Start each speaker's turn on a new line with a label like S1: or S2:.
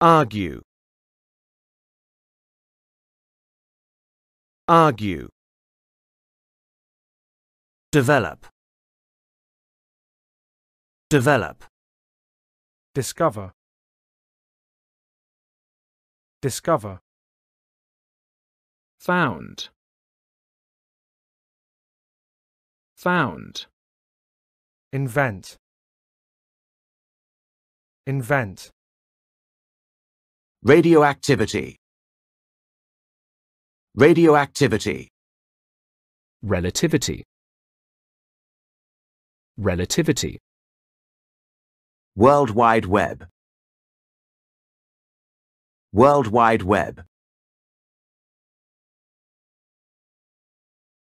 S1: Argue. Argue. Develop. Develop. Discover. Discover. Found. Found. Invent. Invent. Radioactivity. Radioactivity. Relativity. Relativity. World Wide Web. World Wide Web.